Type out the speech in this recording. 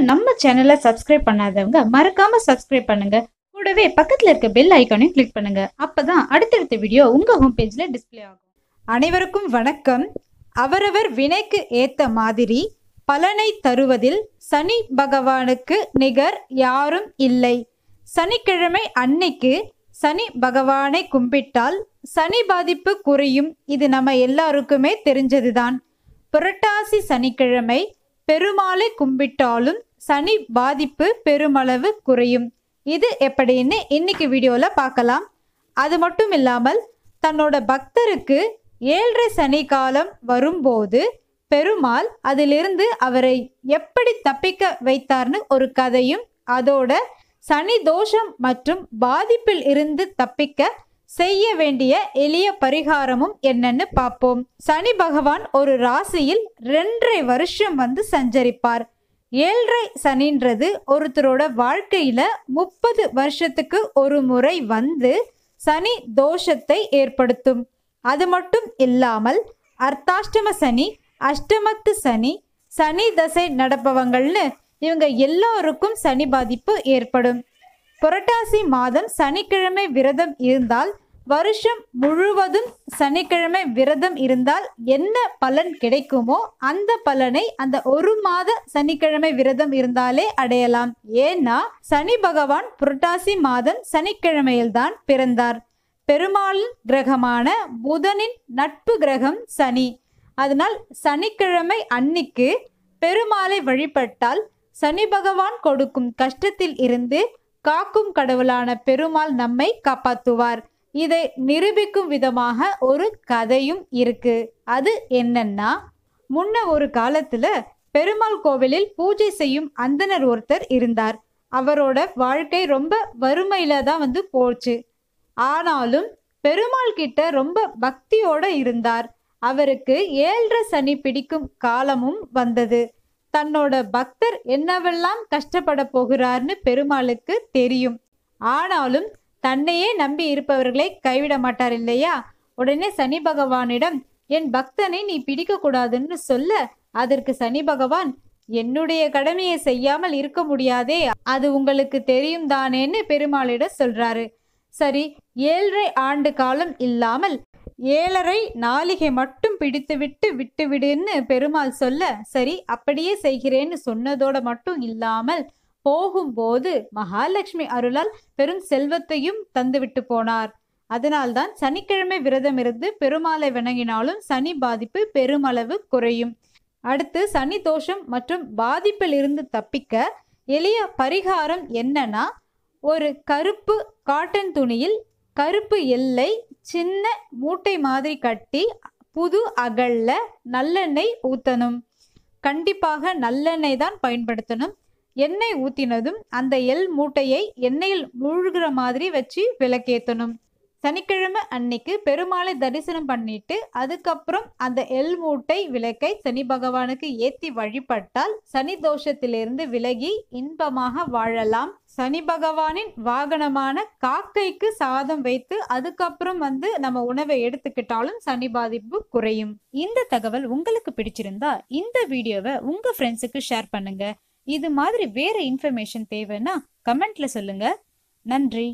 இன்னும் நம்ம சேனலை சப்ஸ்கிரைப் பண்ணாதவங்க மறக்காம சப்ஸ்கிரைப் பண்ணுங்க கூடவே பக்கத்தில் இருக்க பெல் ஐக்கானையும் கிளிக் பண்ணுங்க அப்பதான் அடுத்தடுத்த வீடியோ உங்க ஹோம் பேஜ்ல டிஸ்பிளே ஆகும் அனைவருக்கும் வணக்கம் அவரவர் வினைக்கு ஏத்த மாதிரி பலனை தருவதில் சனி பகவானுக்கு நிகர் யாரும் இல்லை சனிக்கிழமை அன்னைக்கு சனி பகவானை கும்பிட்டால் சனி பாதிப்பு குறையும் இது நம்ம எல்லாருக்குமே தெரிஞ்சதுதான் புரட்டாசி சனிக்கிழமை பெருமாளை கும்பிட்டாலும் சனி பாதிப்பு பெருமளவு குறையும் இது எப்படின்னு இன்னைக்கு வீடியோவில் பார்க்கலாம் அது மட்டும் இல்லாமல் தன்னோட பக்தருக்கு ஏழரை சனி காலம் வரும்போது பெருமாள் அதிலிருந்து அவரை எப்படி தப்பிக்க வைத்தார்னு ஒரு கதையும் அதோட சனி தோஷம் மற்றும் பாதிப்பில் இருந்து தப்பிக்க செய்ய வேண்டிய எளிய பரிகாரமும் என்னன்னு பார்ப்போம் சனி பகவான் ஒரு ராசியில் ரெண்டரை வருஷம் வந்து சஞ்சரிப்பார் ஏழரை சனின்றது ஒருத்தரோட வாழ்க்கையில் முப்பது வருஷத்துக்கு ஒரு முறை வந்து சனி தோஷத்தை ஏற்படுத்தும் அது மட்டும் இல்லாமல் அர்த்தாஷ்டம சனி அஷ்டமத்து சனி சனி தசை நடப்பவங்கள்னு இவங்க எல்லோருக்கும் சனி பாதிப்பு ஏற்படும் புரட்டாசி மாதம் சனிக்கிழமை விரதம் இருந்தால் வருஷம் முழுவதும் சனிக்கிழமை விரதம் இருந்தால் என்ன பலன் கிடைக்குமோ அந்த பலனை அந்த ஒரு மாத சனிக்கிழமை விரதம் இருந்தாலே அடையலாம் ஏன்னா சனி பகவான் புரட்டாசி மாதம் சனிக்கிழமையில்தான் பிறந்தார் பெருமாளின் கிரகமான புதனின் நட்பு கிரகம் சனி அதனால் சனிக்கிழமை அன்னிக்கு பெருமாளை வழிபட்டால் சனி பகவான் கொடுக்கும் கஷ்டத்தில் இருந்து காக்கும் கடவுளான பெருமாள் நம்மை காப்பாற்றுவார் இதை நிரூபிக்கும் விதமாக ஒரு கதையும் இருக்கு அது என்னன்னா முன்ன ஒரு காலத்துல பெருமாள் கோவிலில் பூஜை செய்யும் அந்தனர் ஒருத்தர் இருந்தார் அவரோட வாழ்க்கை ரொம்ப வறுமையில தான் வந்து போச்சு ஆனாலும் பெருமாள் கிட்ட ரொம்ப பக்தியோட இருந்தார் அவருக்கு ஏழரை சனி பிடிக்கும் காலமும் வந்தது தன்னோட பக்தர் என்னவெல்லாம் கஷ்டப்பட போகிறார்னு பெருமாளுக்கு தெரியும் ஆனாலும் தன்னையே நம்பி இருப்பவர்களை கைவிட மாட்டார் இல்லையா உடனே சனி பகவானிடம் என் பக்தனை நீ பிடிக்கக்கூடாதுன்னு சொல்ல அதற்கு சனி பகவான் என்னுடைய கடமையை செய்யாமல் இருக்க முடியாதே அது உங்களுக்கு தெரியும் தானேன்னு பெருமாளிடம் சொல்றாரு சரி ஏழரை ஆண்டு காலம் இல்லாமல் ஏழரை நாளிகை மட்டும் பிடித்துவிட்டு விடுன்னு பெருமாள் சொல்ல சரி அப்படியே செய்கிறேன்னு சொன்னதோட மட்டும் இல்லாமல் போகும்போது மகாலட்சுமி அருளால் பெரும் செல்வத்தையும் தந்துவிட்டு போனார் அதனால்தான் சனிக்கிழமை விரதம் இருந்து பெருமாளை வணங்கினாலும் சனி பாதிப்பு பெருமளவு குறையும் அடுத்து சனி தோஷம் மற்றும் பாதிப்பில் இருந்து தப்பிக்க எளிய பரிகாரம் என்னன்னா ஒரு கருப்பு காட்டன் துணியில் கருப்பு எல்லை சின்ன மூட்டை மாதிரி கட்டி புது அகல்ல நல்லெண்ணெய் ஊற்றணும் கண்டிப்பாக நல்லெண்ணெய் தான் பயன்படுத்தணும் எண்ணெய் ஊற்றினதும் அந்த எல் மூட்டையை எண்ணெயில் மூழ்கிற மாதிரி வச்சு விளக்கேற்றணும் சனிக்கிழமை அன்னைக்கு பெருமாளை தரிசனம் பண்ணிட்டு அதுக்கப்புறம் அந்த எல் மூட்டை விளக்கை சனி பகவானுக்கு ஏற்றி வழிபட்டால் சனி தோஷத்திலிருந்து விலகி இன்பமாக வாழலாம் சனி பகவானின் வாகனமான காக்கைக்கு சாதம் வைத்து அதுக்கப்புறம் வந்து நம்ம உணவை எடுத்துக்கிட்டாலும் சனி பாதிப்பு குறையும் இந்த தகவல் உங்களுக்கு பிடிச்சிருந்தா இந்த வீடியோவை உங்க ஃப்ரெண்ட்ஸுக்கு ஷேர் பண்ணுங்க இது மாதிரி வேற இன்ஃபர்மேஷன் தேவைன்னா கமெண்ட்ல சொல்லுங்க நன்றி